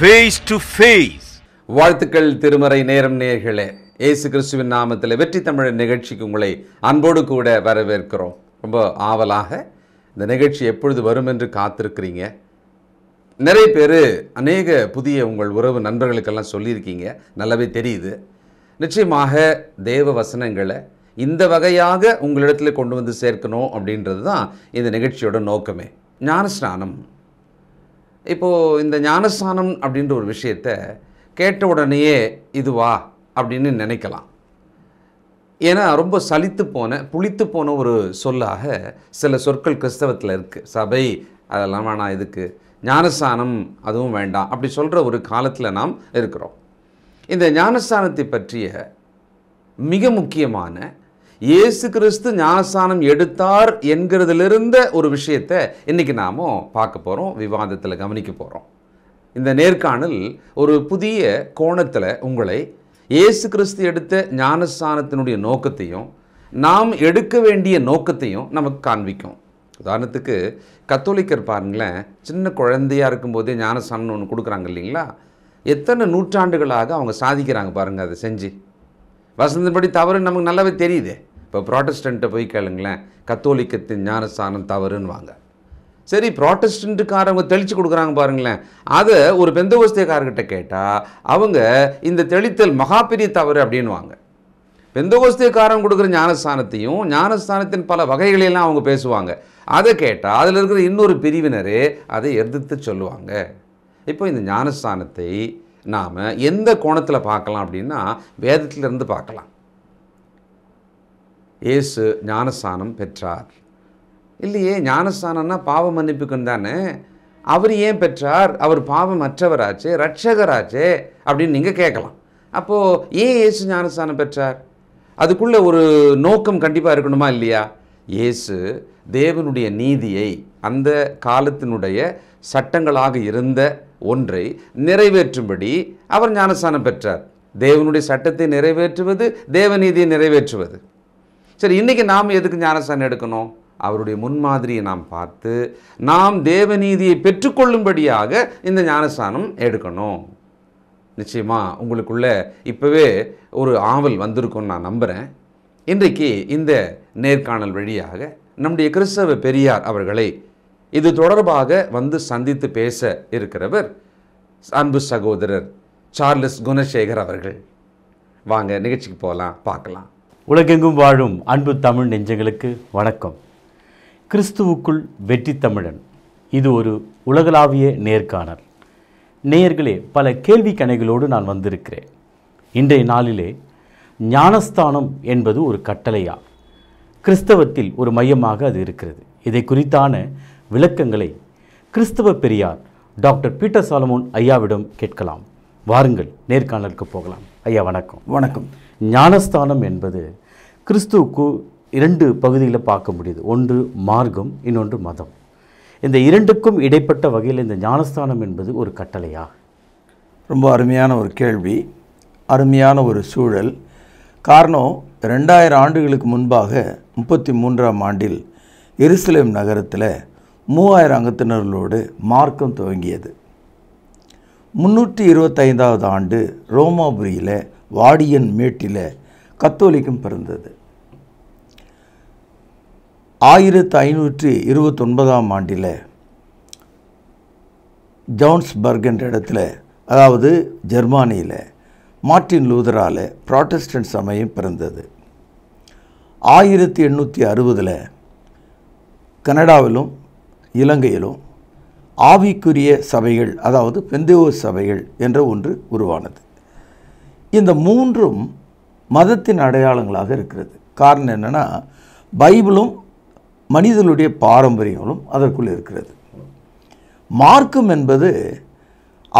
Face to face வாழ்த்துக்கள் திருமறை நேரம் நேர்களே ஏசு கிறிஸ்துவின் நாமத்தில் வெற்றி தமிழ் நிகழ்ச்சிக்கு உங்களை அன்போடு கூட வரவேற்கிறோம் ரொம்ப ஆவலாக இந்த நிகழ்ச்சி எப்பொழுது வரும் என்று காத்திருக்கிறீங்க நிறைய பேர் அநேக புதிய உங்கள் உறவு நண்பர்களுக்கெல்லாம் சொல்லியிருக்கீங்க நல்லாவே தெரியுது நிச்சயமாக தேவ வசனங்களை இந்த வகையாக உங்களிடத்தில் கொண்டு வந்து சேர்க்கணும் அப்படின்றது தான் இந்த நிகழ்ச்சியோட நோக்கமே ஞானஸ்நானம் இப்போது இந்த ஞானஸ்தானம் அப்படின்ற ஒரு விஷயத்த கேட்ட உடனேயே இதுவா அப்படின்னு நினைக்கலாம் ஏன்னா ரொம்ப சலித்து போன புளித்து போன ஒரு சொல்லாக சில சொற்கள் கிறிஸ்தவத்தில் இருக்குது சபை அதெல்லாம் வேணாம் இதுக்கு ஞானஸ்தானம் அதுவும் வேண்டாம் அப்படி சொல்கிற ஒரு காலத்தில் நாம் இருக்கிறோம் இந்த ஞானஸ்தானத்தை பற்றிய மிக முக்கியமான இயேசு கிறிஸ்து ஞானஸ்தானம் எடுத்தார் என்கிறதுலிருந்த ஒரு விஷயத்தை இன்றைக்கி நாம் பார்க்க போகிறோம் விவாதத்தில் கவனிக்க போகிறோம் இந்த நேர்காணல் ஒரு புதிய கோணத்தில் உங்களை இயேசு கிறிஸ்து எடுத்த ஞானஸ்தானத்தினுடைய நோக்கத்தையும் நாம் எடுக்க வேண்டிய நோக்கத்தையும் நமக்கு காண்பிக்கும் உதாரணத்துக்கு கத்தோலிக்கர் பாருங்களேன் சின்ன குழந்தையாக இருக்கும்போதே ஞானஸ்தானம் ஒன்று கொடுக்குறாங்க இல்லைங்களா எத்தனை நூற்றாண்டுகளாக அவங்க சாதிக்கிறாங்க பாருங்கள் அதை செஞ்சு வசந்தபடி தவறு நமக்கு நல்லாவே தெரியுது இப்போ ப்ராட்டஸ்டண்ட்டை போய் கேளுங்களேன் கத்தோலிக்கத்தின் ஞானஸ்தானம் தவறுன்னு வாங்க சரி ப்ராட்டஸ்டண்ட்டுக்காரவங்க தெளித்து கொடுக்குறாங்க பாருங்களேன் அதை ஒரு பெந்தகோஸ்தேக்காரர்கிட்ட கேட்டால் அவங்க இந்த தெளித்தல் மகாபெரிய தவறு அப்படின்வாங்க பெந்தகோஸ்தேக்காரன் கொடுக்குற ஞானஸ்தானத்தையும் ஞானஸ்தானத்தின் பல வகைகளையெல்லாம் அவங்க பேசுவாங்க அதை கேட்டால் அதில் இருக்கிற இன்னொரு பிரிவினரே அதை எதிர்த்து சொல்லுவாங்க இப்போ இந்த ஞானஸ்தானத்தை நாம் எந்த கோணத்தில் பார்க்கலாம் அப்படின்னா வேதத்திலிருந்து பார்க்கலாம் ஏசு ஞானஸ்தானம் பெற்றார் இல்லையே ஞானஸ்தானம்னா பாவ மன்னிப்புக்குன்னு தானே அவர் ஏன் பெற்றார் அவர் பாவம் மற்றவராச்சே ரட்சகராச்சே அப்படின்னு நீங்கள் கேட்கலாம் அப்போது ஏன் ஏசு ஞானஸ்தானம் பெற்றார் அதுக்குள்ளே ஒரு நோக்கம் கண்டிப்பாக இருக்கணுமா இல்லையா இயேசு தேவனுடைய நீதியை அந்த காலத்தினுடைய சட்டங்களாக இருந்த ஒன்றை நிறைவேற்றும்படி அவர் ஞானஸ்தானம் பெற்றார் தேவனுடைய சட்டத்தை நிறைவேற்றுவது தேவநீதியை நிறைவேற்றுவது சரி இன்றைக்கி நாம் எதுக்கு ஞானஸ்தானம் எடுக்கணும் அவருடைய முன்மாதிரியை நாம் பார்த்து நாம் தேவநீதியை பெற்றுக்கொள்ளும்படியாக இந்த ஞானஸ்தானம் எடுக்கணும் நிச்சயமாக உங்களுக்குள்ள இப்போவே ஒரு ஆவல் வந்திருக்கும்னு நான் நம்புகிறேன் இன்றைக்கு இந்த நேர்காணல் வழியாக நம்முடைய கிறிஸ்தவ பெரியார் அவர்களை இது தொடர்பாக வந்து சந்தித்து பேச இருக்கிறவர் அன்பு சகோதரர் சார்லஸ் குணசேகர் அவர்கள் வாங்க நிகழ்ச்சிக்கு போகலாம் பார்க்கலாம் உலகெங்கும் வாழும் அன்பு தமிழ் நெஞ்சங்களுக்கு வணக்கம் கிறிஸ்துவுக்குள் வெற்றி தமிழன் இது ஒரு உலகளாவிய நேர்காணல் நேயர்களே பல கேள்வி கணைகளோடு நான் வந்திருக்கிறேன் இன்றைய நாளிலே ஞானஸ்தானம் என்பது ஒரு கட்டளையா கிறிஸ்தவத்தில் ஒரு மையமாக அது இருக்கிறது இதை குறித்தான விளக்கங்களை கிறிஸ்தவ பெரியார் டாக்டர் பீட்டர் சாலமோன் ஐயாவிடம் கேட்கலாம் வாருங்கள் நேர்காணலுக்கு போகலாம் ஐயா வணக்கம் வணக்கம் ஞானஸ்தானம் என்பது கிறிஸ்துவுக்கு இரண்டு பகுதியில் பார்க்க முடியுது ஒன்று மார்க்கம் இன்னொன்று மதம் இந்த இரண்டுக்கும் இடைப்பட்ட வகையில் இந்த ஞானஸ்தானம் என்பது ஒரு கட்டளையா ரொம்ப அருமையான ஒரு கேள்வி அருமையான ஒரு சூழல் காரணம் ரெண்டாயிரம் ஆண்டுகளுக்கு முன்பாக முப்பத்தி மூன்றாம் ஆண்டில் எருசலேம் நகரத்தில் மூவாயிரம் அங்கத்தினர்களோடு மார்க்கம் துவங்கியது முன்னூற்றி இருபத்தைந்தாவது ஆண்டு ரோமாபுரியில் வாடியன் மேட்டில் கத்தோலிக்கம் பிறந்தது ஆயிரத்து ஐநூற்றி இருபத்தொன்பதாம் ஆண்டில் ஜான்ஸ்பர்க் என்ற இடத்துல அதாவது ஜெர்மானியில் மார்ட்டின் லூதரால் ப்ராட்டஸ்டன்ட் சமயம் பிறந்தது ஆயிரத்தி எண்ணூற்றி அறுபதில் கனடாவிலும் இலங்கையிலும் ஆவிக்குரிய சபைகள் அதாவது பெந்தேவோ சபைகள் என்ற ஒன்று உருவானது இந்த மூன்றும் மதத்தின் அடையாளங்களாக இருக்கிறது காரணம் என்னென்னா பைபிளும் மனிதனுடைய பாரம்பரியங்களும் அதற்குள் இருக்கிறது மார்க்கம் என்பது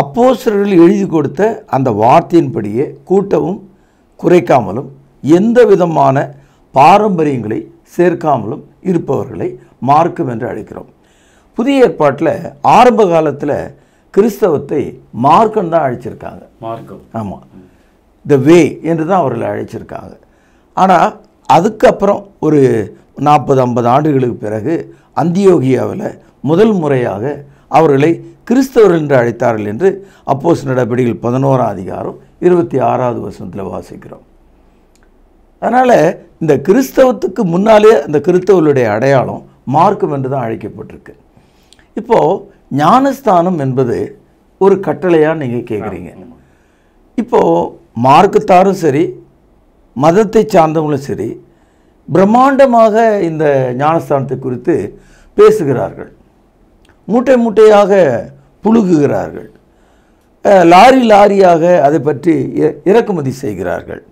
அப்போசர்கள் எழுதி கொடுத்த அந்த வார்த்தையின்படியே கூட்டவும் குறைக்காமலும் எந்த விதமான பாரம்பரியங்களை சேர்க்காமலும் இருப்பவர்களை மார்க்கம் என்று அழைக்கிறோம் புதிய ஏற்பாட்டில் ஆரம்ப காலத்தில் கிறிஸ்தவத்தை மார்க்கம் தான் அழைச்சிருக்காங்க மார்க்கம் ஆமாம் த வே என்று தான் அவர்களை அழைச்சிருக்காங்க ஆனால் அதுக்கப்புறம் ஒரு நாற்பது ஐம்பது ஆண்டுகளுக்கு பிறகு அந்தியோகியாவில் முதல் முறையாக அவர்களை கிறிஸ்தவர்கள் என்று அழைத்தார்கள் என்று அப்போஸ் நடவடிக்கைகள் பதினோராம் அதிகாரம் இருபத்தி ஆறாவது வருஷத்தில் வாசிக்கிறோம் அதனால் இந்த கிறிஸ்தவத்துக்கு முன்னாலே அந்த கிறிஸ்தவர்களுடைய அடையாளம் மார்க்கம் என்று தான் அழைக்கப்பட்டிருக்கு இப்போது ஞானஸ்தானம் என்பது ஒரு கட்டளையாக நீங்கள் கேட்குறீங்க இப்போது மார்க்கத்தாரும் சரி மதத்தை சார்ந்தவங்களும் சரி பிரம்மாண்டமாக இந்த ஞானஸ்தானத்தை குறித்து பேசுகிறார்கள் மூட்டை மூட்டையாக புழுகுகிறார்கள் லாரி லாரியாக அதை பற்றி இறக்குமதி செய்கிறார்கள்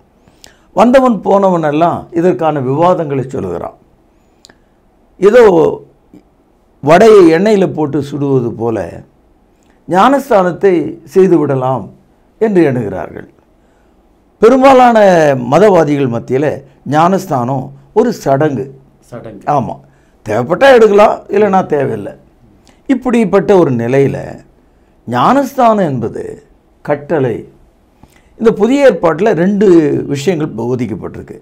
வந்தவன் போனவன் எல்லாம் இதற்கான விவாதங்களை சொல்கிறான் ஏதோ வடையை எண்ணெயில் போட்டு சுடுவது போல ஞானஸ்தானத்தை செய்துவிடலாம் என்று எண்ணுகிறார்கள் பெரும்பாலான மதவாதிகள் மத்தியில் ஞானஸ்தானம் ஒரு சடங்கு சடங்கு ஆமாம் தேவைப்பட்டால் எடுக்கலாம் இல்லைன்னா தேவையில்லை இப்படிப்பட்ட ஒரு நிலையில் ஞானஸ்தானம் என்பது கட்டளை இந்த புதிய ஏற்பாட்டில் ரெண்டு விஷயங்கள் ஒதுக்கப்பட்டிருக்கு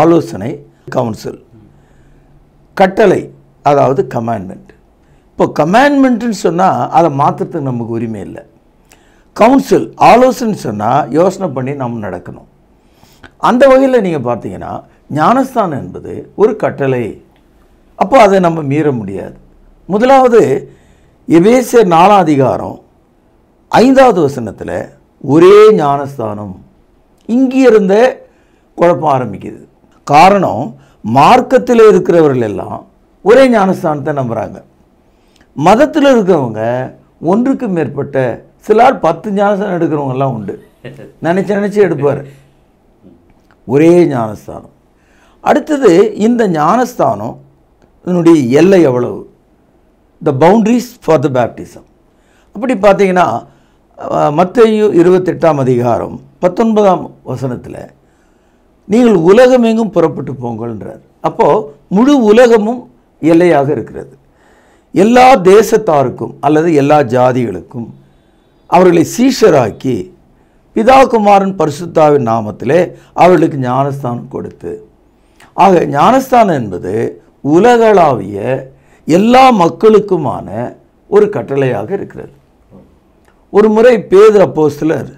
ஆலோசனை கவுன்சில் கட்டளை அதாவது கமாண்ட்மெண்ட் இப்போ கமாண்ட்மெண்ட்டுன்னு சொன்னால் அதை மாற்றுறதுக்கு நமக்கு உரிமை இல்லை கவுன்சில் ஆலோசனைன்னு சொன்னால் யோசனை பண்ணி நம்ம நடக்கணும் அந்த வகையில் நீங்கள் பார்த்தீங்கன்னா ஞானஸ்தானம் என்பது ஒரு கட்டளை அப்போ அதை நம்ம மீற முடியாது முதலாவது எபேச நாலாம் அதிகாரம் ஐந்தாவது வசனத்தில் ஒரே ஞானஸ்தானம் இங்கிருந்த குழப்பம் ஆரம்பிக்குது காரணம் மார்க்கத்தில் இருக்கிறவர்கள் எல்லாம் ஒரே ஞானஸ்தானத்தை நம்புகிறாங்க மதத்தில் இருக்கிறவங்க ஒன்றுக்கு மேற்பட்ட சிலார் பத்து ஞானஸ்தானம் எடுக்கிறவங்கெல்லாம் உண்டு நினச்சி நினச்சி எடுப்பார் ஒரே ஞானஸ்தானம் அடுத்தது இந்த ஞானஸ்தானம் இதனுடைய எல்லை எவ்வளவு the boundaries for the baptism அப்படி பார்த்தீங்கன்னா மத்தையு இருபத்தெட்டாம் அதிகாரம் பத்தொன்பதாம் வசனத்தில் நீங்கள் உலகமெங்கும் புறப்பட்டு போங்கள்ன்றார் அப்போது முழு உலகமும் எல்லையாக இருக்கிறது எல்லா தேசத்தாருக்கும் அல்லது எல்லா ஜாதிகளுக்கும் அவர்களை சீஷராக்கி பிதாகுமாரன் பரிசுத்தாவின் நாமத்திலே அவர்களுக்கு ஞானஸ்தானம் கொடுத்து ஆக ஞானஸ்தானம் என்பது உலகளாவிய எல்லா மக்களுக்குமான ஒரு கட்டளையாக இருக்கிறது ஒரு முறை பேதர் அப்போஸ்தலர்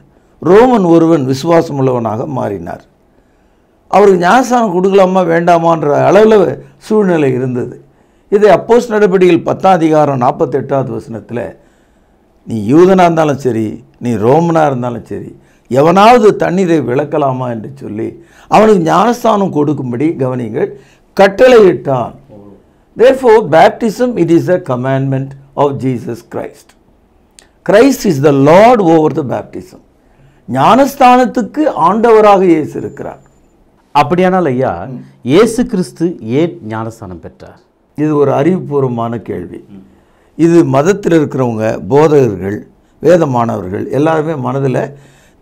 ரோமன் ஒருவன் விசுவாசம் உள்ளவனாக மாறினார் அவருக்கு ஞானஸ்தானம் கொடுக்கலாமா வேண்டாமான்ற அளவில் சூழ்நிலை இருந்தது இதை அப்போஸ் நடவடிக்கையில் பத்தாம் அதிகாரம் நாற்பத்தெட்டாவது வசனத்தில் நீ யூதனாக இருந்தாலும் சரி நீ ரோமனாக இருந்தாலும் சரி எவனாவது தண்ணீரை விளக்கலாமா என்று சொல்லி அவனுக்கு ஞானஸ்தானம் கொடுக்கும்படி கவனிங்கள் கட்டளையிட்டான் therefore baptism it is a commandment of Jesus Christ Christ is the lord over the baptism ஞானஸ்தானத்துக்கு ஆண்டவராக இயேசு இருக்கிறார் அப்படியானால் ஐயா இயேசு கிறிஸ்து ஏன் ஞானஸ்தானம் பெற்றார் இது ஒரு அறிவுபூர்வமான கேள்வி இது மதத்தில் இருக்கிறவங்க போதகர்கள் வேத மாணவர்கள் எல்லாருமே மனதில்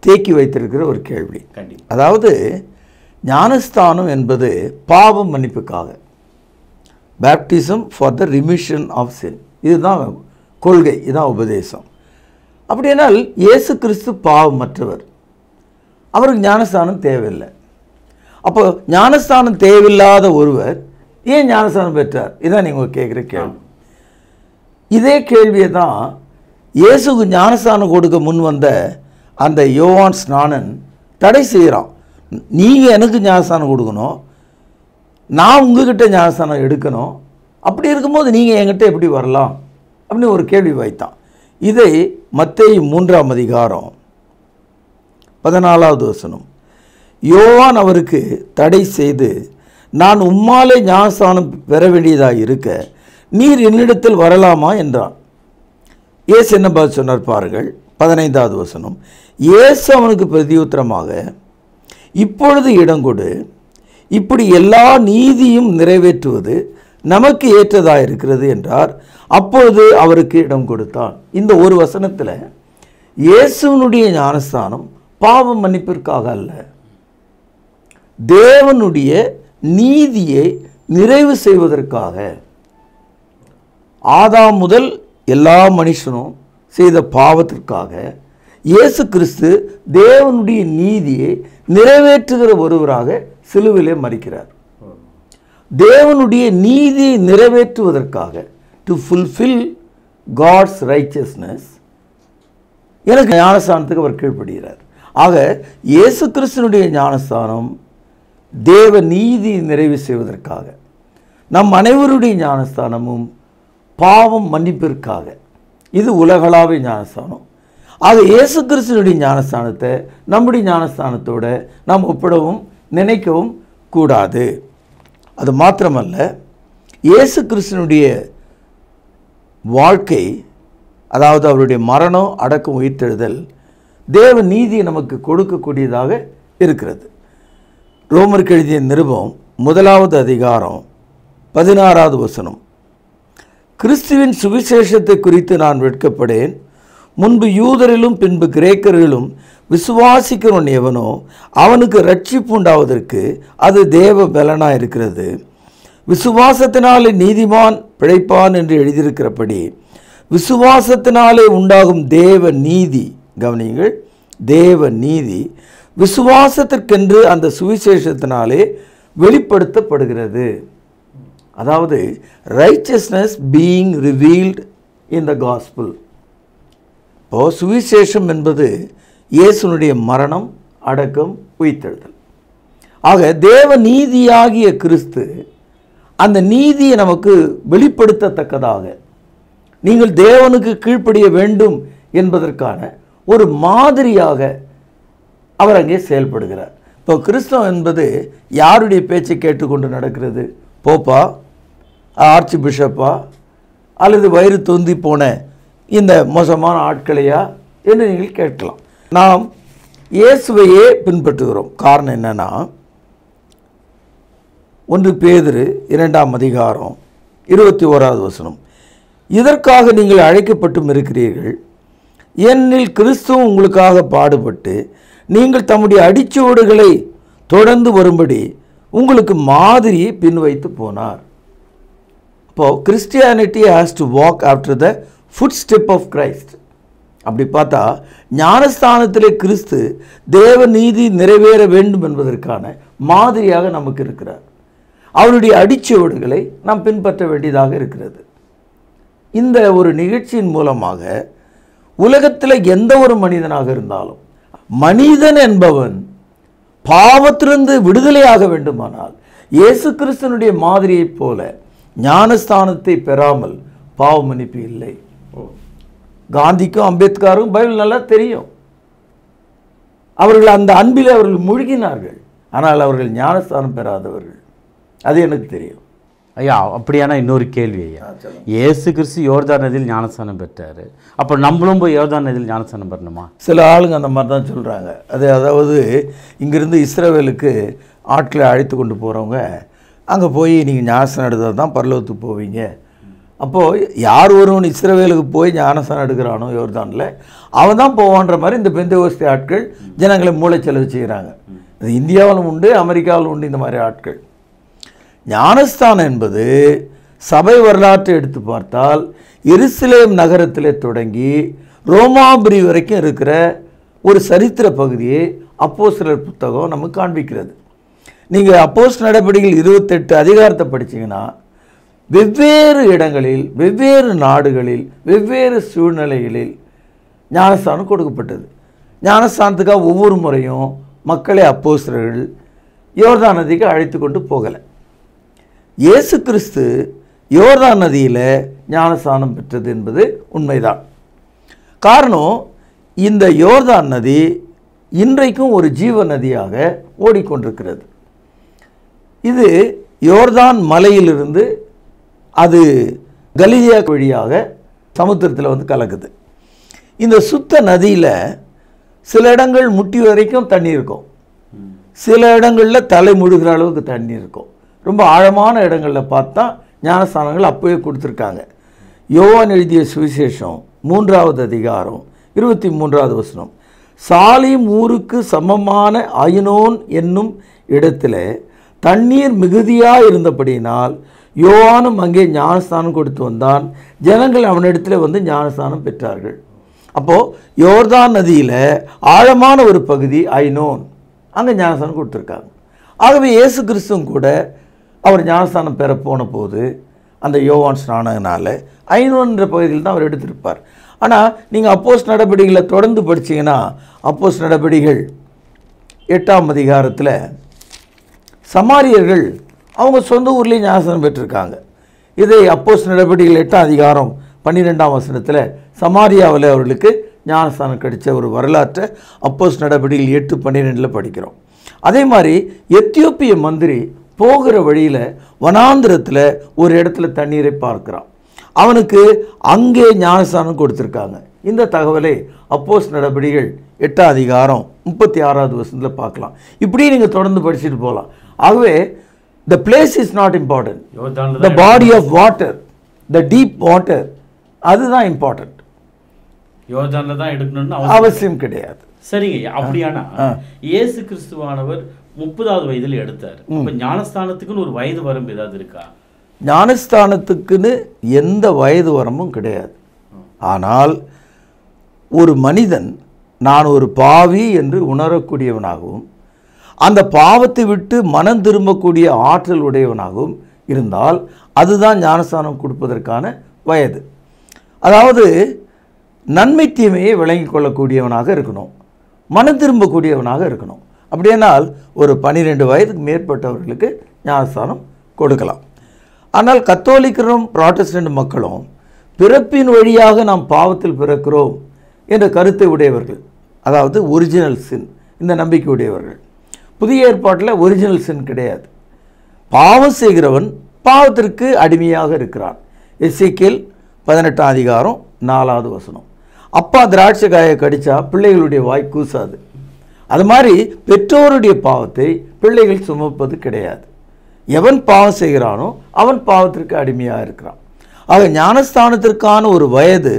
தேக்கி வைத்திருக்கிற ஒரு கேள்வி அதாவது ஞானஸ்தானம் என்பது பாவம் மன்னிப்புக்காக baptism for the remission of sin இதுதான் கொள்கை இதுதான் உபதேசம் அப்படியானால் இயேசு கிறிஸ்து பாவம் மற்றவர் அவருக்கு ஞானஸ்தானம் தேவையில்லை அப்போ ஞானஸ்தானம் தேவையில்லாத ஒருவர் ஏன் ஞானஸ்தானம் பெற்றார் இதான் நீங்கள் கேட்குற கேள்வி இதே கேள்வியை தான் இயேசுக்கு ஞானஸ்தானம் கொடுக்க முன் வந்த அந்த யோவான் ஸ்நானன் தடை செய்கிறான் நீங்கள் எனக்கு ஞானஸ்தானம் கொடுக்கணும் நான் உங்ககிட்ட ஞானஸ்தானம் எடுக்கணும் அப்படி இருக்கும்போது நீங்கள் என்கிட்ட எப்படி வரலாம் அப்படின்னு ஒரு கேள்வி வைத்தான் இதை மத்திய மூன்றாம் அதிகாரம் பதினாலாவது வசனம் யோவான் அவருக்கு தடை செய்து நான் உம்மாலே ஞானஸ்தானம் பெற வேண்டியதாக இருக்க நீர் என்னிடத்தில் வரலாமா என்றான் ஏசு என்ன பதில் சொன்னார் பாருங்கள் பதினைந்தாவது வசனம் இயேசு அவனுக்கு பிரதியுத்தரமாக இப்பொழுது இடம் கொடு இப்படி எல்லா நீதியும் நிறைவேற்றுவது நமக்கு ஏற்றதாக இருக்கிறது என்றார் அப்பொழுது அவருக்கு இடம் கொடுத்தான் இந்த ஒரு வசனத்தில் இயேசுனுடைய ஞானஸ்தானம் பாவ மன்னிப்பிற்காக அல்ல தேவனுடைய நீதியை நிறைவு செய்வதற்காக ஆதாம் முதல் எல்லா மனுஷனும் செய்த பாவத்திற்காக இயேசு கிறிஸ்து தேவனுடைய நீதியை நிறைவேற்றுகிற ஒருவராக சிலுவிலே மறிக்கிறார் தேவனுடைய நீதியை நிறைவேற்றுவதற்காக டு ஃபுல்ஃபில் காட்ஸ் ரைச்சஸ்னஸ் எனக்கு ஞானஸ்தானத்துக்கு அவர் கீழ்ப்படுகிறார் ஆக இயேசு கிறிஸ்தனுடைய ஞானஸ்தானம் தேவ நீதி நிறைவு செய்வதற்காக நம் அனைவருடைய ஞானஸ்தானமும் பாவம் மன்னிப்பிற்காக இது உலகளாவிய ஞானஸ்தானம் ஆக இயேசு கிறிஸ்தனுடைய ஞானஸ்தானத்தை நம்முடைய ஞானஸ்தானத்தோட நாம் ஒப்பிடவும் நினைக்கவும் கூடாது அது மாத்திரமல்ல இயேசு கிறிஸ்தனுடைய வாழ்க்கை அதாவது அவருடைய மரணம் அடக்கம் உயிர்த்தெழுதல் தேவ நீதி நமக்கு கொடுக்கக்கூடியதாக இருக்கிறது ரோமர் எழுதிய நிருபம் முதலாவது அதிகாரம் பதினாறாவது வசனம் கிறிஸ்துவின் சுவிசேஷத்தை குறித்து நான் வெட்கப்படேன் முன்பு யூதரிலும் பின்பு கிரேக்கரிலும் விசுவாசிக்கிறவன் எவனோ அவனுக்கு ரட்சிப்பு உண்டாவதற்கு அது தேவ பலனாக இருக்கிறது விசுவாசத்தினாலே நீதிமான் பிழைப்பான் என்று எழுதியிருக்கிறபடி விசுவாசத்தினாலே உண்டாகும் தேவ நீதி கவனியுங்கள் தேவ நீதி விசுவாசத்திற்கென்று அந்த சுவிசேஷத்தினாலே வெளிப்படுத்தப்படுகிறது அதாவது righteousness being revealed in the gospel இப்போது சுவிசேஷம் என்பது இயேசுனுடைய மரணம் அடக்கம் உயிர்த்தெழுதல் ஆக தேவ நீதியாகிய கிறிஸ்து அந்த நீதியை நமக்கு வெளிப்படுத்தத்தக்கதாக நீங்கள் தேவனுக்கு கீழ்ப்படிய வேண்டும் என்பதற்கான ஒரு மாதிரியாக அவர் அங்கே செயல்படுகிறார் இப்போ கிறிஸ்தவம் என்பது யாருடைய பேச்சை கேட்டுக்கொண்டு நடக்கிறது போப்பா ஆர்ச்சி பிஷப்பா அல்லது வயிறு தொந்தி போன இந்த மோசமான ஆட்களையா என்று நீங்கள் கேட்கலாம் நாம் இயேசுவையே பின்பற்றுகிறோம் காரணம் என்னென்னா ஒன்று பேதிரு இரண்டாம் அதிகாரம் இருபத்தி ஓராவது வசனம் இதற்காக நீங்கள் அழைக்கப்பட்டும் இருக்கிறீர்கள் ஏனெனில் கிறிஸ்துவும் உங்களுக்காக பாடுபட்டு நீங்கள் தம்முடைய அடிச்சுவடுகளை தொடர்ந்து வரும்படி உங்களுக்கு மாதிரியை பின்வைத்து போனார் இப்போது Christianity has to walk after the footstep of Christ அப்படி பார்த்தா ஞானஸ்தானத்திலே கிறிஸ்து தேவ நீதி நிறைவேற வேண்டும் என்பதற்கான மாதிரியாக நமக்கு இருக்கிறார் அவருடைய அடிச்சுவடுகளை நாம் பின்பற்ற வேண்டியதாக இருக்கிறது இந்த ஒரு நிகழ்ச்சியின் மூலமாக உலகத்தில் எந்த ஒரு மனிதனாக இருந்தாலும் மனிதன் என்பவன் பாவத்திலிருந்து விடுதலையாக வேண்டுமானால் இயேசு கிறிஸ்தனுடைய மாதிரியைப் போல ஞானஸ்தானத்தை பெறாமல் பாவ மன்னிப்பு இல்லை காந்திக்கும் அம்பேத்கரும் பைபிள் நல்லா தெரியும் அவர்கள் அந்த அன்பில் அவர்கள் மூழ்கினார்கள் ஆனால் அவர்கள் ஞானஸ்தானம் பெறாதவர்கள் அது எனக்கு தெரியும் ஐயா அப்படியானா இன்னொரு கேள்வி ஐயா ஏசு கிறிஸ்து யோர்தான் நதியில் ஞானஸ்தானம் பெற்றார் அப்போ நம்மளும் போய் யோர்தான் நதியில் ஞானஸ்தானம் பெறணுமா சில ஆளுங்க அந்த மாதிரி தான் சொல்கிறாங்க அது அதாவது இங்கேருந்து இஸ்ரேவேலுக்கு ஆட்களை அழைத்து கொண்டு போகிறவங்க அங்கே போய் நீங்கள் ஞானஸ்தானம் எடுத்தால் தான் பரலோகத்துக்கு போவீங்க அப்போது யார் ஒருவன் இஸ்ரேவேலுக்கு போய் ஞானஸ்தானம் எடுக்கிறானோ யோர்தானில் அவன் தான் போவான்ற மாதிரி இந்த பெந்தகோஸ்தி ஆட்கள் ஜனங்களை மூளை செலவு செய்கிறாங்க இந்தியாவிலும் உண்டு அமெரிக்காவிலும் உண்டு இந்த மாதிரி ஆட்கள் ஞானஸ்தானம் என்பது சபை வரலாற்றை எடுத்து பார்த்தால் எருசலேம் நகரத்தில் தொடங்கி ரோமாபுரி வரைக்கும் இருக்கிற ஒரு சரித்திர பகுதியை அப்போ சிலர் புத்தகம் நமக்கு காண்பிக்கிறது நீங்கள் அப்போஸ் நடவடிக்கைகள் இருபத்தெட்டு அதிகாரத்தை படித்தீங்கன்னா வெவ்வேறு இடங்களில் வெவ்வேறு நாடுகளில் வெவ்வேறு சூழ்நிலைகளில் ஞானஸ்தானம் கொடுக்கப்பட்டது ஞானஸ்தானத்துக்காக ஒவ்வொரு முறையும் மக்களை அப்போசர்கள் யோர்தான் நதிக்கு அழைத்து கொண்டு போகலை இயேசு கிறிஸ்து யோர்தான் நதியில் ஞானஸ்தானம் பெற்றது என்பது உண்மைதான் காரணம் இந்த யோர்தான் நதி இன்றைக்கும் ஒரு ஜீவ நதியாக ஓடிக்கொண்டிருக்கிறது இது யோர்தான் மலையிலிருந்து அது கலிலியா வழியாக சமுத்திரத்தில் வந்து கலக்குது இந்த சுத்த நதியில் சில இடங்கள் முட்டி வரைக்கும் தண்ணி இருக்கும் சில இடங்களில் தலை முழுகிற அளவுக்கு தண்ணி இருக்கும் ரொம்ப ஆழமான இடங்களில் பார்த்தா ஞானஸ்தானங்கள் அப்போயே கொடுத்துருக்காங்க யோவான் எழுதிய சுவிசேஷம் மூன்றாவது அதிகாரம் இருபத்தி மூன்றாவது வசனம் சாலிம் ஊருக்கு சமமான அயனோன் என்னும் இடத்துல தண்ணீர் மிகுதியாக இருந்தபடியினால் யோவானும் அங்கே ஞானஸ்தானம் கொடுத்து வந்தான் ஜனங்கள் அவனிடத்தில் வந்து ஞானஸ்தானம் பெற்றார்கள் அப்போது யோர்தான் நதியில் ஆழமான ஒரு பகுதி ஐநோன் அங்கே ஞானஸ்தானம் கொடுத்துருக்காங்க ஆகவே இயேசு கிறிஸ்துவும் கூட அவர் ஞானஸ்தானம் பெற போன போது அந்த யோவான் ஸ்நானங்கனால் ஐநூறுன்ற பகுதியில் தான் அவர் எடுத்திருப்பார் ஆனால் நீங்கள் அப்போஸ் நடவடிக்கைகளை தொடர்ந்து படித்தீங்கன்னா அப்போஸ் நடவடிக்கைகள் எட்டாம் அதிகாரத்தில் சமாரியர்கள் அவங்க சொந்த ஊர்லேயும் ஞானஸ்தானம் பெற்றிருக்காங்க இதை அப்போஸ் நடவடிக்கைகள் எட்டாம் அதிகாரம் பன்னிரெண்டாம் வசனத்தில் சமாரியாவில் அவர்களுக்கு ஞானஸ்தானம் கிடைச்ச ஒரு வரலாற்றை அப்போஸ் நடவடிக்கைகள் எட்டு பன்னிரெண்டில் படிக்கிறோம் அதே மாதிரி எத்தியோப்பிய மந்திரி போகிற வழியில் வனாந்திரத்தில் ஒரு இடத்துல தண்ணீரை பார்க்குறான் அவனுக்கு அங்கே ஞானஸ்தானம் கொடுத்துருக்காங்க இந்த தகவலை அப்போஸ் நடபடிகள் எட்டாம் அதிகாரம் முப்பத்தி ஆறாவது வருஷத்தில் பார்க்கலாம் இப்படி நீங்கள் தொடர்ந்து படிச்சுட்டு போகலாம் ஆகவே the place is not important the body of water the deep water அதுதான் இம்பார்ட்டன்ட் யோஜானில் தான் எடுக்கணும்னு அவசியம் கிடையாது சரிங்க அப்படியானா இயேசு கிறிஸ்துவானவர் முப்பதாவது வயதில் எடுத்தார் இப்போ ஞானஸ்தானத்துக்குன்னு ஒரு வயது வரம்பு ஏதாவது இருக்கா ஞானஸ்தானத்துக்குன்னு எந்த வயது வரம்பும் கிடையாது ஆனால் ஒரு மனிதன் நான் ஒரு பாவி என்று உணரக்கூடியவனாகவும் அந்த பாவத்தை விட்டு மனம் திரும்பக்கூடிய ஆற்றல் உடையவனாகவும் இருந்தால் அதுதான் ஞானஸ்தானம் கொடுப்பதற்கான வயது அதாவது நன்மை தீமையை விளங்கி கொள்ளக்கூடியவனாக இருக்கணும் மனம் திரும்பக்கூடியவனாக இருக்கணும் அப்படியானால் ஒரு பனிரெண்டு வயதுக்கு மேற்பட்டவர்களுக்கு ஞானஸ்தானம் கொடுக்கலாம் ஆனால் கத்தோலிக்கரும் ப்ராட்டஸ்டன்ட் மக்களும் பிறப்பின் வழியாக நாம் பாவத்தில் பிறக்கிறோம் என்ற கருத்தை உடையவர்கள் அதாவது ஒரிஜினல் சின் இந்த நம்பிக்கை உடையவர்கள் புதிய ஏற்பாட்டில் ஒரிஜினல் சின் கிடையாது பாவம் செய்கிறவன் பாவத்திற்கு அடிமையாக இருக்கிறான் எஸ்சிக்கேல் பதினெட்டாம் அதிகாரம் நாலாவது வசனம் அப்பா திராட்சை காயை கடித்தா பிள்ளைகளுடைய வாய் கூசாது அது மாதிரி பெற்றோருடைய பாவத்தை பிள்ளைகள் சுமப்பது கிடையாது எவன் பாவம் செய்கிறானோ அவன் பாவத்திற்கு அடிமையாக இருக்கிறான் ஆக ஞானஸ்தானத்திற்கான ஒரு வயது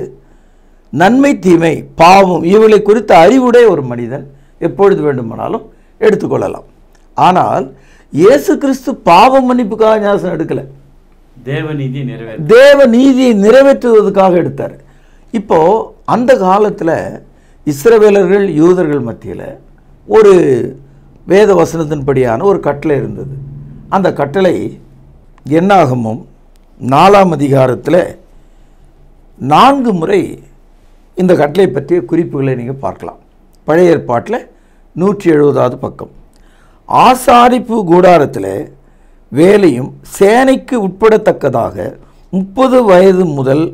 நன்மை தீமை பாவம் இவர்களை குறித்த அறிவுடைய ஒரு மனிதன் எப்பொழுது வேண்டுமானாலும் எடுத்துக்கொள்ளலாம் ஆனால் இயேசு கிறிஸ்து பாவம் மன்னிப்புக்காக ஞாசனம் எடுக்கலை தேவநீதி தேவ நீதியை நிறைவேற்றுவதற்காக எடுத்தார் இப்போது அந்த காலத்தில் இஸ்ரவேலர்கள் யூதர்கள் மத்தியில் ஒரு வேத வசனத்தின்படியான ஒரு கட்டளை இருந்தது அந்த கட்டளை என்னாகமும் நாலாம் அதிகாரத்தில் நான்கு முறை இந்த கட்டளை பற்றிய குறிப்புகளை நீங்கள் பார்க்கலாம் பழைய ஏற்பாட்டில் நூற்றி எழுபதாவது பக்கம் ஆசாரிப்பு கூடாரத்தில் வேலையும் சேனைக்கு உட்படத்தக்கதாக முப்பது வயது முதல்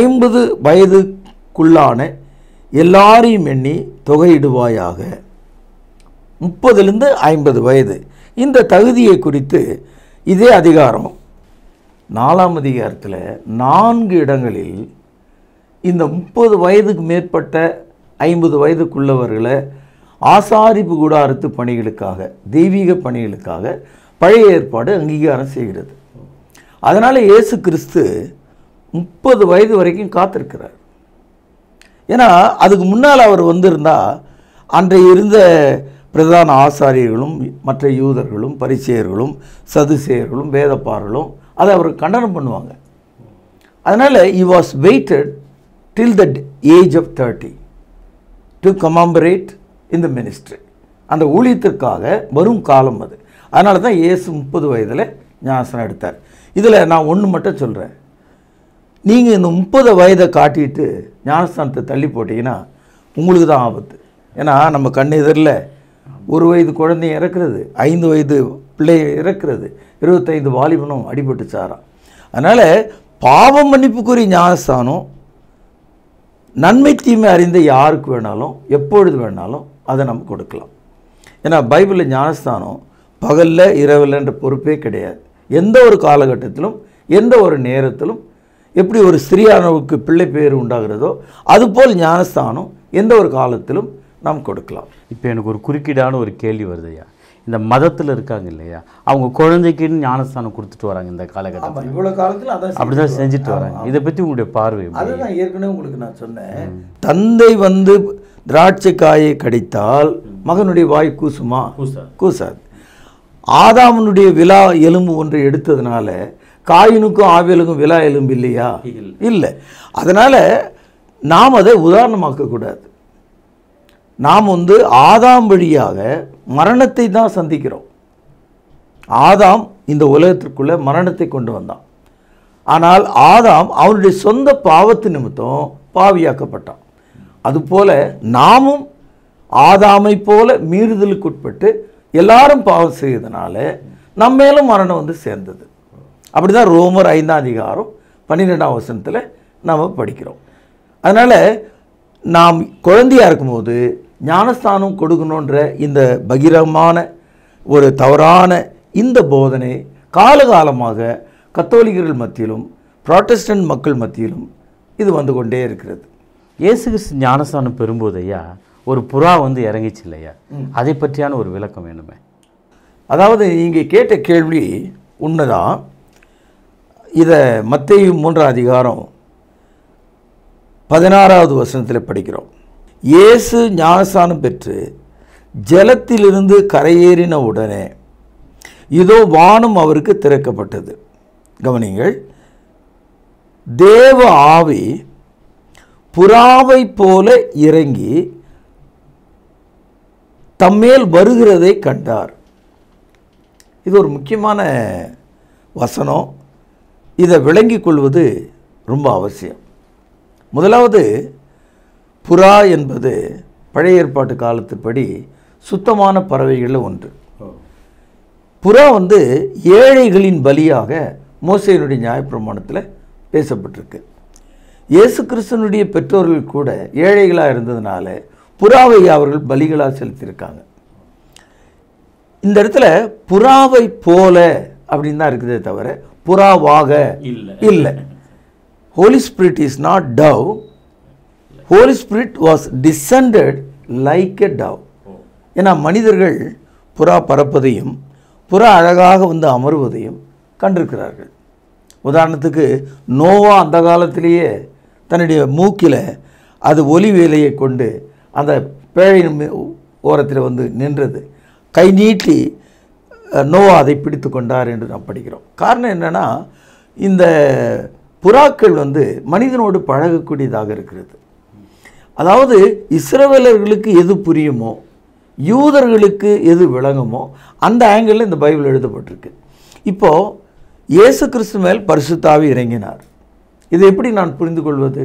ஐம்பது வயதுக்குள்ளான எல்லாரையும் எண்ணி தொகையிடுவாயாக முப்பதுலேருந்து ஐம்பது வயது இந்த தகுதியை குறித்து இதே அதிகாரம் நாலாம் அதிகாரத்தில் நான்கு இடங்களில் இந்த முப்பது வயதுக்கு மேற்பட்ட ஐம்பது வயதுக்குள்ளவர்களை ஆசாரிப்பு கூடாரத்து பணிகளுக்காக தெய்வீக பணிகளுக்காக பழைய ஏற்பாடு அங்கீகாரம் செய்கிறது அதனால் இயேசு கிறிஸ்து முப்பது வயது வரைக்கும் காத்திருக்கிறார் ஏன்னா அதுக்கு முன்னால் அவர் வந்திருந்தால் அன்றைய இருந்த பிரதான ஆசாரியர்களும் மற்ற யூதர்களும் பரிசெயர்களும் சதுசேயர்களும் வேதப்பாரர்களும் அதை அவர் கண்டனம் பண்ணுவாங்க அதனால் he was waited till the age of thirty to கமாம்பரேட் இந்த மினிஸ்ட்ரி அந்த ஊழியத்திற்காக வரும் காலம் அது அதனால தான் ஏசு முப்பது வயதில் ஞாசனம் எடுத்தார் இதில் நான் ஒன்று மட்டும் சொல்கிறேன் நீங்கள் இந்த முப்பது வயதை காட்டிட்டு ஞானஸ்தானத்தை தள்ளி போட்டிங்கன்னா உங்களுக்கு தான் ஆபத்து ஏன்னா நம்ம கண்ணெதிரில் எதிரில் ஒரு வயது குழந்தை இறக்கிறது ஐந்து வயது பிள்ளை இறக்கிறது இருபத்தைந்து வாலிபனும் அடிபட்டு சாரான் அதனால் பாவ மன்னிப்புக்குரிய ஞானஸ்தானம் நன்மை தீமை அறிந்த யாருக்கு வேணாலும் எப்பொழுது வேணாலும் அதை நம்ம கொடுக்கலாம் ஏன்னா பைபிளில் ஞானஸ்தானம் பகலில் இரவில்ன்ற பொறுப்பே கிடையாது எந்த ஒரு காலகட்டத்திலும் எந்த ஒரு நேரத்திலும் எப்படி ஒரு ஸ்திரியானவுக்கு பிள்ளை பேர் உண்டாகிறதோ அதுபோல் ஞானஸ்தானம் எந்த ஒரு காலத்திலும் நாம் கொடுக்கலாம் இப்போ எனக்கு ஒரு குறுக்கீடான ஒரு கேள்வி ஐயா இந்த மதத்தில் இருக்காங்க இல்லையா அவங்க குழந்தைக்குன்னு ஞானஸ்தானம் கொடுத்துட்டு வராங்க இந்த காலகட்டத்தில் இவ்வளோ காலத்தில் அதான் அப்படிதான் செஞ்சுட்டு வராங்க இதை பற்றி உங்களுடைய பார்வை நான் ஏற்கனவே உங்களுக்கு நான் சொன்னேன் தந்தை வந்து திராட்சை காயை கடித்தால் மகனுடைய வாய் கூசுமா கூசாது ஆதாமனுடைய விழா எலும்பு ஒன்றை எடுத்ததுனால காயினுக்கும் ஆவியலுக்கும் விழா எலும்பு இல்லையா இல்லை அதனால் நாம் அதை உதாரணமாக்கக்கூடாது நாம் வந்து ஆதாம் வழியாக மரணத்தை தான் சந்திக்கிறோம் ஆதாம் இந்த உலகத்திற்குள்ளே மரணத்தை கொண்டு வந்தான் ஆனால் ஆதாம் அவனுடைய சொந்த பாவத்து நிமித்தம் பாவியாக்கப்பட்டான் அதுபோல நாமும் ஆதாமை போல மீறுதலுக்கு உட்பட்டு எல்லாரும் பாவம் செய்யறதுனால நம்ம மேலும் மரணம் வந்து சேர்ந்தது அப்படி தான் ரோமர் ஐந்தாம் அதிகாரம் பன்னிரெண்டாம் வசனத்தில் நாம் படிக்கிறோம் அதனால் நாம் குழந்தையாக இருக்கும்போது ஞானஸ்தானம் கொடுக்கணுன்ற இந்த பகிரமான ஒரு தவறான இந்த போதனை காலகாலமாக கத்தோலிகர்கள் மத்தியிலும் ப்ராட்டஸ்டன்ட் மக்கள் மத்தியிலும் இது வந்து கொண்டே இருக்கிறது இயேசு கிறிஸ்து ஞானஸ்தானம் பெறும்போது ஐயா ஒரு புறா வந்து இறங்கிச்சு இல்லையா அதை பற்றியான ஒரு விளக்கம் வேணுமே அதாவது நீங்கள் கேட்ட கேள்வி உண்மைதான் இதை மத்திய மூன்றாம் அதிகாரம் பதினாறாவது வசனத்தில் படிக்கிறோம் இயேசு ஞானஸ்தானம் பெற்று ஜலத்திலிருந்து கரையேறின உடனே இதோ வானம் அவருக்கு திறக்கப்பட்டது கவனிங்கள் தேவ ஆவி புறாவை போல இறங்கி தம்மேல் வருகிறதை கண்டார் இது ஒரு முக்கியமான வசனம் இதை விளங்கி கொள்வது ரொம்ப அவசியம் முதலாவது புறா என்பது பழைய ஏற்பாட்டு காலத்துப்படி சுத்தமான பறவைகளில் ஒன்று புறா வந்து ஏழைகளின் பலியாக மோசையினுடைய நியாயப்பிரமாணத்தில் பேசப்பட்டிருக்கு இயேசு கிறிஸ்தனுடைய பெற்றோர்கள் கூட ஏழைகளாக இருந்ததுனால புறாவை அவர்கள் பலிகளாக செலுத்தியிருக்காங்க இந்த இடத்துல புறாவை போல அப்படின்னு தான் இருக்குதே தவிர புறாவாக இல்லை இல்லை Holy Spirit is not dove. Holy Spirit was descended like a dove. ஏன்னா மனிதர்கள் புறா பறப்பதையும் புறா அழகாக வந்து அமருவதையும் கண்டிருக்கிறார்கள் உதாரணத்துக்கு நோவா அந்த காலத்திலேயே தன்னுடைய மூக்கில் அது ஒலி வேலையை கொண்டு அந்த பேழையின் ஓரத்தில் வந்து நின்றது கை நீட்டி நோவா அதை பிடித்து கொண்டார் என்று நாம் படிக்கிறோம் காரணம் என்னென்னா இந்த புறாக்கள் வந்து மனிதனோடு பழகக்கூடியதாக இருக்கிறது அதாவது இஸ்ரவேலர்களுக்கு எது புரியுமோ யூதர்களுக்கு எது விளங்குமோ அந்த ஆங்கிளில் இந்த பைபிள் எழுதப்பட்டிருக்கு இப்போது இயேசு கிறிஸ்து மேல் பரிசுத்தாவி இறங்கினார் இதை எப்படி நான் புரிந்து கொள்வது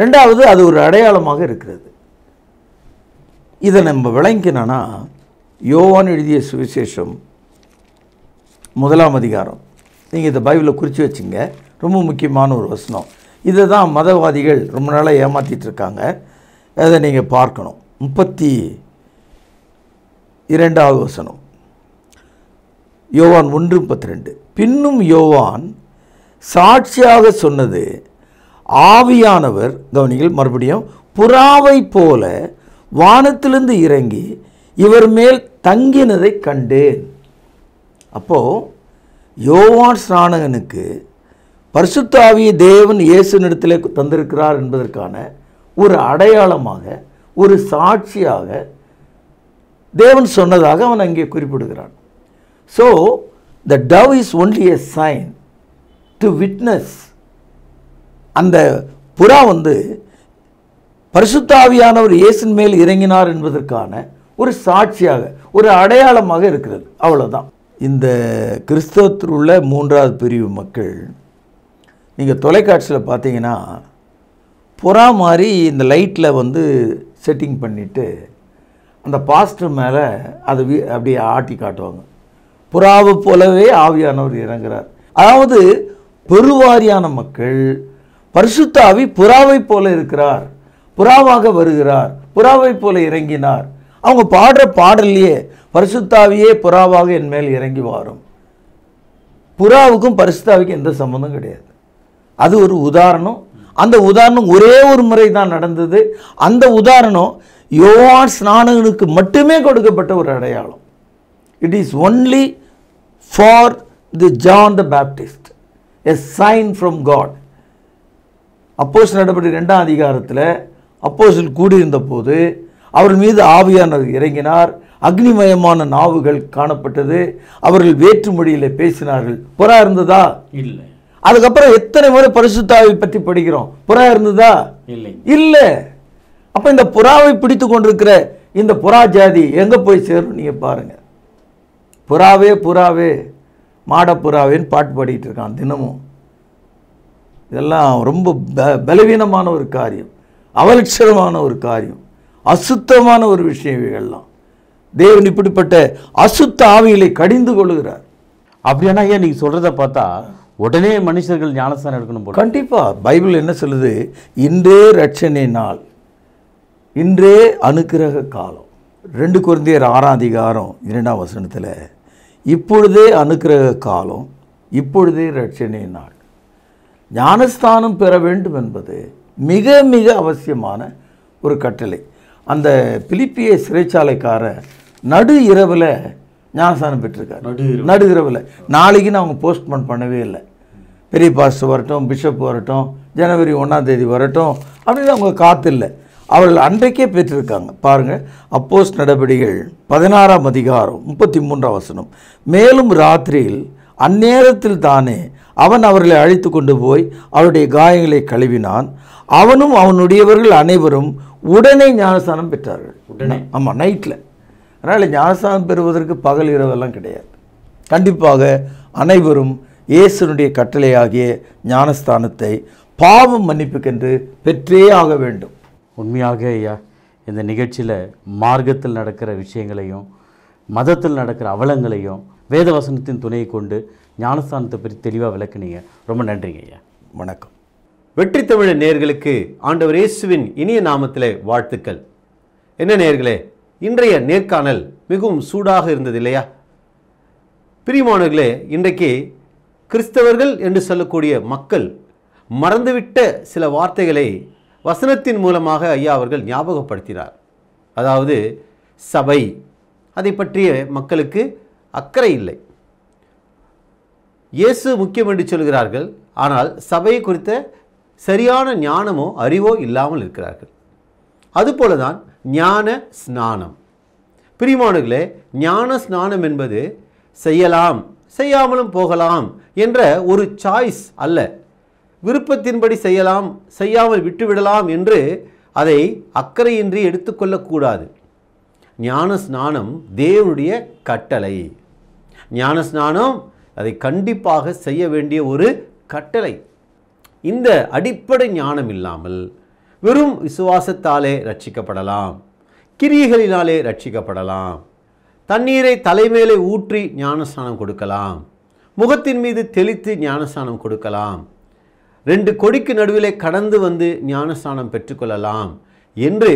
ரெண்டாவது அது ஒரு அடையாளமாக இருக்கிறது இதை நம்ம விளங்கினா யோவான் எழுதிய சுவிசேஷம் முதலாம் அதிகாரம் நீங்கள் இந்த பைபிளை குறித்து வச்சுங்க ரொம்ப முக்கியமான ஒரு வசனம் இதை தான் மதவாதிகள் ரொம்ப நாளாக ஏமாற்றிட்டு இருக்காங்க அதை நீங்கள் பார்க்கணும் முப்பத்தி இரண்டாவது வசனம் யோவான் ஒன்று முப்பத்தி ரெண்டு பின்னும் யோவான் சாட்சியாக சொன்னது ஆவியானவர் கவனிகள் மறுபடியும் புறாவை போல வானத்திலிருந்து இறங்கி இவர் மேல் தங்கினதை கண்டேன் அப்போது யோவான் ஸ்நானகனுக்கு பரிசுத்தாவிய தேவன் நிறத்தில் தந்திருக்கிறார் என்பதற்கான ஒரு அடையாளமாக ஒரு சாட்சியாக தேவன் சொன்னதாக அவன் அங்கே குறிப்பிடுகிறான் so the dove is only a sign to witness அந்த புறா வந்து பரிசுத்தாவியானவர் இயேசின் மேல் இறங்கினார் என்பதற்கான ஒரு சாட்சியாக ஒரு அடையாளமாக இருக்கிறது அவ்வளோதான் இந்த கிறிஸ்தவத்தில் உள்ள மூன்றாவது பிரிவு மக்கள் நீங்கள் தொலைக்காட்சியில் பார்த்தீங்கன்னா புறா மாதிரி இந்த லைட்டில் வந்து செட்டிங் பண்ணிவிட்டு அந்த பாஸ்டர் மேலே அது அப்படியே ஆட்டி காட்டுவாங்க புறாவை போலவே ஆவியானவர் இறங்குறார் அதாவது பெருவாரியான மக்கள் பரிசுத்தாவி புறாவை போல இருக்கிறார் புறாவாக வருகிறார் புறாவை போல இறங்கினார் அவங்க பாடுற பாடல்லையே பரிசுத்தாவியே புறாவாக என் மேல் இறங்கி வாரும் புறாவுக்கும் பரிசுத்தாவிக்கும் எந்த சம்மந்தம் கிடையாது அது ஒரு உதாரணம் அந்த உதாரணம் ஒரே ஒரு முறை தான் நடந்தது அந்த உதாரணம் யோவான் ஸ்நானகனுக்கு மட்டுமே கொடுக்கப்பட்ட ஒரு அடையாளம் it is only for the John the Baptist a sign from God அப்போஸ் நடவடிக்கை ரெண்டாம் அதிகாரத்தில் அப்போசில் கூடியிருந்த போது அவர்கள் மீது ஆவியானவர் இறங்கினார் அக்னிமயமான நாவுகள் காணப்பட்டது அவர்கள் வேற்றுமொழியில் பேசினார்கள் புறா இருந்ததா இல்லை அதுக்கப்புறம் எத்தனை முறை பரிசுத்தாவை பற்றி படிக்கிறோம் புறா இருந்ததா இல்லை இல்லை அப்போ இந்த புறாவை பிடித்து கொண்டிருக்கிற இந்த புறா ஜாதி எங்கே போய் சேரும் நீங்கள் பாருங்கள் புறாவே புறாவே மாட புறாவேன்னு பாட்டு பாடிக்கிட்டு இருக்கான் தினமும் இதெல்லாம் ரொம்ப பலவீனமான ஒரு காரியம் அவலட்சணமான ஒரு காரியம் அசுத்தமான ஒரு விஷயம் இவைகள்லாம் தேவன் இப்படிப்பட்ட அசுத்த ஆவிகளை கடிந்து கொள்கிறார் அப்படியானா ஏன் நீங்கள் சொல்கிறத பார்த்தா உடனே மனுஷர்கள் ஞானஸ்தானம் எடுக்கணும் போல கண்டிப்பாக பைபிள் என்ன சொல்லுது இன்றே ரட்சணை நாள் இன்றே அனுக்கிரக காலம் ரெண்டு குழந்தையர் ஆறாம் அதிகாரம் இரண்டாம் வசனத்தில் இப்பொழுதே அனுக்கிரக காலம் இப்பொழுதே ரட்சணை நாள் ஞானஸ்தானம் பெற வேண்டும் என்பது மிக மிக அவசியமான ஒரு கட்டளை அந்த பிலிப்பிய சிறைச்சாலைக்கார நடு இரவில் ஞானஸ்தானம் பெற்றிருக்காரு நாளைக்கு நாளைக்குன்னு அவங்க போஸ்ட்போன் பண்ணவே இல்லை பெரிய பாஸ்ட் வரட்டும் பிஷப் வரட்டும் ஜனவரி ஒன்றாம் தேதி வரட்டும் அப்படின்னு அவங்க இல்லை அவர்கள் அன்றைக்கே பெற்றிருக்காங்க பாருங்கள் அப்போஸ் நடவடிக்கைகள் பதினாறாம் அதிகாரம் முப்பத்தி மூன்றாம் வசனம் மேலும் ராத்திரியில் அந்நேரத்தில் தானே அவன் அவர்களை அழைத்து கொண்டு போய் அவருடைய காயங்களை கழுவினான் அவனும் அவனுடையவர்கள் அனைவரும் உடனே ஞானஸ்தானம் பெற்றார்கள் உடனே ஆமாம் நைட்டில் அதனால் ஞானஸ்தானம் பெறுவதற்கு பகல் இரவெல்லாம் கிடையாது கண்டிப்பாக அனைவரும் இயேசுனுடைய கட்டளையாகிய ஞானஸ்தானத்தை பாவம் மன்னிப்புக்கென்று பெற்றே ஆக வேண்டும் உண்மையாக ஐயா இந்த நிகழ்ச்சியில் மார்க்கத்தில் நடக்கிற விஷயங்களையும் மதத்தில் நடக்கிற அவலங்களையும் வேத வசனத்தின் துணையை கொண்டு ஞானஸ்தானத்தை பற்றி தெளிவாக விளக்குனீங்க ரொம்ப நன்றிங்க ஐயா வணக்கம் வெற்றி தமிழ நேர்களுக்கு ஆண்டவர் இயேசுவின் இனிய நாமத்தில் வாழ்த்துக்கள் என்ன நேர்களே இன்றைய நேர்காணல் மிகவும் சூடாக இருந்தது இல்லையா பிரியமானவர்களே இன்றைக்கு கிறிஸ்தவர்கள் என்று சொல்லக்கூடிய மக்கள் மறந்துவிட்ட சில வார்த்தைகளை வசனத்தின் மூலமாக ஐயா அவர்கள் ஞாபகப்படுத்தினார் அதாவது சபை அதை பற்றிய மக்களுக்கு அக்கறை இல்லை இயேசு முக்கியம் என்று சொல்கிறார்கள் ஆனால் சபை குறித்த சரியான ஞானமோ அறிவோ இல்லாமல் இருக்கிறார்கள் அதுபோல தான் ஞான ஸ்நானம் பிரிமானுகளே ஞான ஸ்நானம் என்பது செய்யலாம் செய்யாமலும் போகலாம் என்ற ஒரு சாய்ஸ் அல்ல விருப்பத்தின்படி செய்யலாம் செய்யாமல் விட்டுவிடலாம் என்று அதை அக்கறையின்றி எடுத்துக்கொள்ளக்கூடாது ஞான ஸ்நானம் தேவனுடைய கட்டளை ஞான ஸ்நானம் அதை கண்டிப்பாக செய்ய வேண்டிய ஒரு கட்டளை இந்த அடிப்படை ஞானம் இல்லாமல் வெறும் விசுவாசத்தாலே ரட்சிக்கப்படலாம் கிரியைகளினாலே ரட்சிக்கப்படலாம் தண்ணீரை தலைமேலே ஊற்றி ஞானஸ்தானம் கொடுக்கலாம் முகத்தின் மீது தெளித்து ஞானஸ்தானம் கொடுக்கலாம் ரெண்டு கொடிக்கு நடுவிலே கடந்து வந்து ஞானஸ்தானம் பெற்றுக்கொள்ளலாம் என்று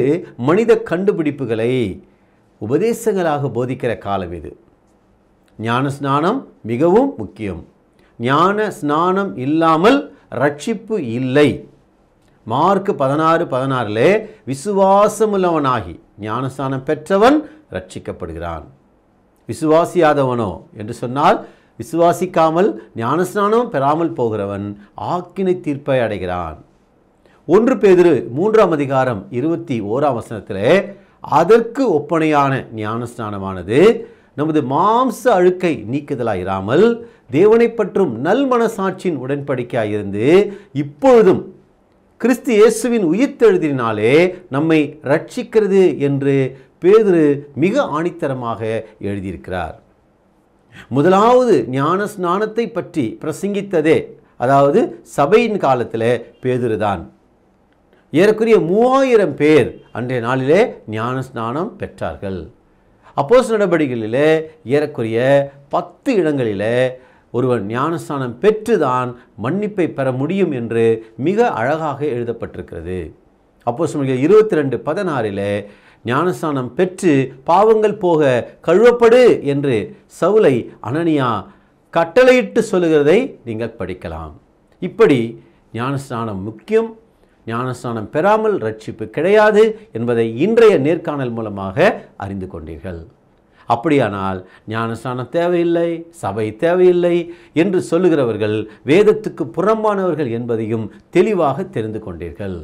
மனித கண்டுபிடிப்புகளை உபதேசங்களாக போதிக்கிற காலம் இது ஞான ஸ்நானம் மிகவும் முக்கியம் ஞான ஸ்நானம் இல்லாமல் ரட்சிப்பு இல்லை மார்க் பதினாறு பதினாறில் விசுவாசமுள்ளவனாகி ஞானஸ்தானம் பெற்றவன் ரட்சிக்கப்படுகிறான் விசுவாசியாதவனோ என்று சொன்னால் விசுவாசிக்காமல் ஞானஸ்நானம் பெறாமல் போகிறவன் ஆக்கினை தீர்ப்பை அடைகிறான் ஒன்று பேதிரு மூன்றாம் அதிகாரம் இருபத்தி ஓராம் வசனத்தில் அதற்கு ஒப்பனையான ஞானஸ்நானமானது நமது மாம்ச அழுக்கை நீக்குதலாயிராமல் தேவனை பற்றும் நல் மனசாட்சியின் உடன்படிக்கையாயிருந்து இப்பொழுதும் கிறிஸ்து இயேசுவின் உயிர்த்தெழுதினாலே நம்மை ரட்சிக்கிறது என்று பேதுரு மிக ஆணித்தரமாக எழுதியிருக்கிறார் முதலாவது ஞான ஸ்நானத்தை பற்றி பிரசங்கித்ததே அதாவது சபையின் காலத்தில் பேதுருதான் தான் ஏறக்குரிய மூவாயிரம் பேர் அன்றைய நாளிலே ஞான ஸ்நானம் பெற்றார்கள் அப்போஸ் நடவடிக்கைகளில் ஏறக்குரிய பத்து இடங்களில் ஒருவன் ஞானஸ்தானம் பெற்றுதான் மன்னிப்பை பெற முடியும் என்று மிக அழகாக எழுதப்பட்டிருக்கிறது அப்போ சொல்கிற இருபத்தி ரெண்டு பதினாறில் ஞானஸ்தானம் பெற்று பாவங்கள் போக கழுவப்படு என்று சவுலை அனனியா கட்டளையிட்டு சொல்லுகிறதை நீங்கள் படிக்கலாம் இப்படி ஞானஸ்தானம் முக்கியம் ஞானஸ்தானம் பெறாமல் ரட்சிப்பு கிடையாது என்பதை இன்றைய நேர்காணல் மூலமாக அறிந்து கொண்டீர்கள் அப்படியானால் ஞானஸ்நானம் தேவையில்லை சபை தேவையில்லை என்று சொல்லுகிறவர்கள் வேதத்துக்கு புறம்பானவர்கள் என்பதையும் தெளிவாக தெரிந்து கொண்டீர்கள்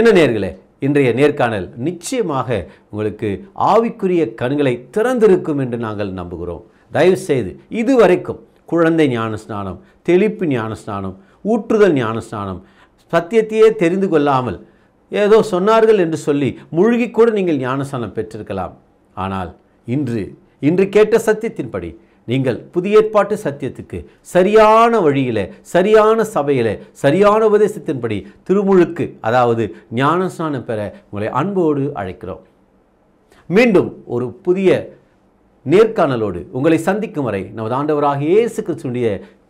என்ன நேர்களே இன்றைய நேர்காணல் நிச்சயமாக உங்களுக்கு ஆவிக்குரிய கண்களை திறந்திருக்கும் என்று நாங்கள் நம்புகிறோம் தயவுசெய்து இதுவரைக்கும் குழந்தை ஞானஸ்நானம் தெளிப்பு ஞானஸ்நானம் ஊற்றுதல் ஞானஸ்நானம் சத்தியத்தையே தெரிந்து கொள்ளாமல் ஏதோ சொன்னார்கள் என்று சொல்லி மூழ்கி கூட நீங்கள் ஞானஸ்தானம் பெற்றிருக்கலாம் ஆனால் இன்று இன்று கேட்ட சத்தியத்தின்படி நீங்கள் புதிய ஏற்பாட்டு சத்தியத்துக்கு சரியான வழியில் சரியான சபையில் சரியான உபதேசத்தின்படி திருமுழுக்கு அதாவது ஞான ஸ்நானம் பெற உங்களை அன்போடு அழைக்கிறோம் மீண்டும் ஒரு புதிய நேர்காணலோடு உங்களை சந்திக்கும் வரை நமது ஆண்டவராக இயேசு கிறிஸ்துடைய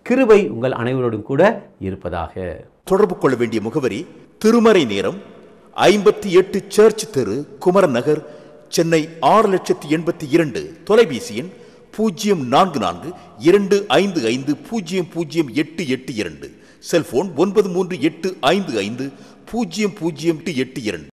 கிருபை உங்கள் அனைவரோடும் கூட இருப்பதாக தொடர்பு கொள்ள வேண்டிய முகவரி திருமறை நேரம் ஐம்பத்தி எட்டு சர்ச் தெரு குமரநகர் சென்னை ஆறு லட்சத்தி எண்பத்தி இரண்டு தொலைபேசி எண் பூஜ்ஜியம் நான்கு நான்கு இரண்டு ஐந்து ஐந்து பூஜ்ஜியம் பூஜ்ஜியம் எட்டு எட்டு இரண்டு செல்போன் ஒன்பது மூன்று எட்டு ஐந்து ஐந்து பூஜ்ஜியம் பூஜ்ஜியம் எட்டு இரண்டு